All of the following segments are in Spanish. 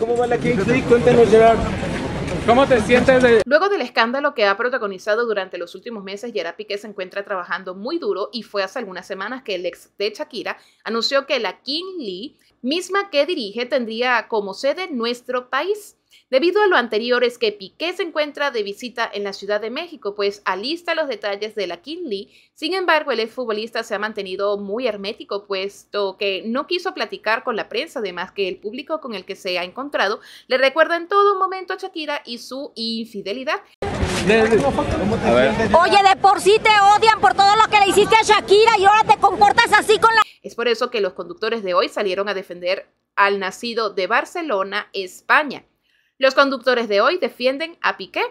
¿Cómo va la ¿Cómo te sientes? Luego del escándalo que ha protagonizado durante los últimos meses, Gerard Piqué se encuentra trabajando muy duro y fue hace algunas semanas que el ex de Shakira anunció que la King Lee, misma que dirige, tendría como sede nuestro país. Debido a lo anterior es que Piqué se encuentra de visita en la Ciudad de México, pues alista los detalles de la Kinley. Sin embargo, el futbolista se ha mantenido muy hermético, puesto que no quiso platicar con la prensa, además que el público con el que se ha encontrado le recuerda en todo momento a Shakira y su infidelidad. Oye, de por sí te odian por todo lo que le hiciste a Shakira y ahora te comportas así con la... Es por eso que los conductores de hoy salieron a defender al nacido de Barcelona, España. Los conductores de hoy defienden a Piqué.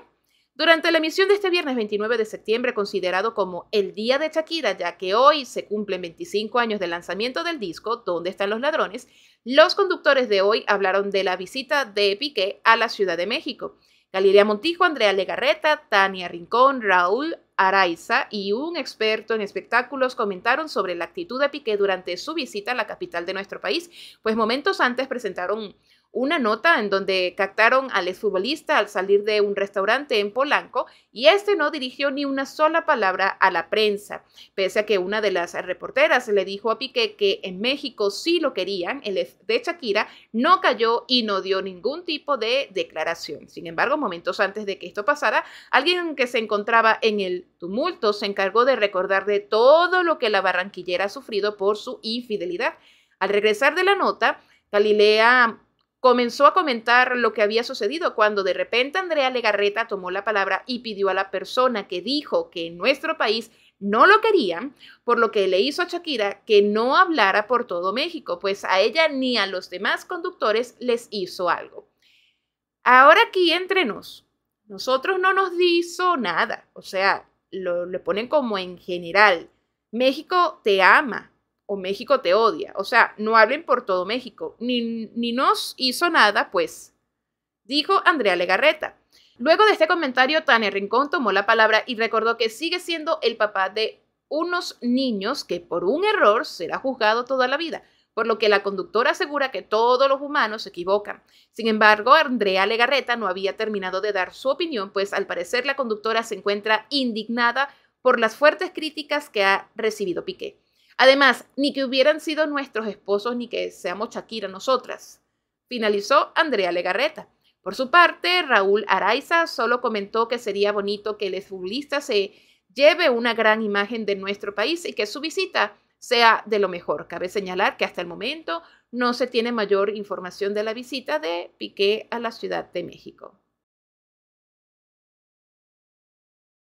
Durante la emisión de este viernes 29 de septiembre, considerado como el Día de Shakira, ya que hoy se cumplen 25 años del lanzamiento del disco ¿Dónde están los ladrones?, los conductores de hoy hablaron de la visita de Piqué a la Ciudad de México. Galilea Montijo, Andrea Legarreta, Tania Rincón, Raúl Araiza y un experto en espectáculos comentaron sobre la actitud de Piqué durante su visita a la capital de nuestro país, pues momentos antes presentaron una nota en donde captaron al exfutbolista al salir de un restaurante en Polanco y este no dirigió ni una sola palabra a la prensa, pese a que una de las reporteras le dijo a Piqué que en México sí lo querían, el de Shakira no cayó y no dio ningún tipo de declaración. Sin embargo, momentos antes de que esto pasara, alguien que se encontraba en el tumulto se encargó de recordar de todo lo que la barranquillera ha sufrido por su infidelidad. Al regresar de la nota, Galilea comenzó a comentar lo que había sucedido cuando de repente Andrea Legarreta tomó la palabra y pidió a la persona que dijo que en nuestro país no lo querían, por lo que le hizo a Shakira que no hablara por todo México, pues a ella ni a los demás conductores les hizo algo. Ahora aquí entre nos, nosotros no nos hizo nada, o sea, lo, ponen como en general. México te ama, o México te odia. O sea, no hablen por todo México. Ni, nos hizo nada, pues, dijo Andrea Legarreta. Luego de este comentario, Tania Rincón tomó la palabra y recordó que sigue siendo el papá de unos niños que por un error será juzgado toda la vida, por lo que la conductora asegura que todos los humanos se equivocan. Sin embargo, Andrea Legarreta no había terminado de dar su opinión, pues al parecer la conductora se encuentra indignada por las fuertes críticas que ha recibido Piqué. Además, ni que hubieran sido nuestros esposos ni que seamos Shakira nosotras, finalizó Andrea Legarreta. Por su parte, Raúl Araiza solo comentó que sería bonito que el futbolista se lleve una gran imagen de nuestro país y que su visita sea de lo mejor. Cabe señalar que hasta el momento no se tiene mayor información de la visita de Piqué a la Ciudad de México.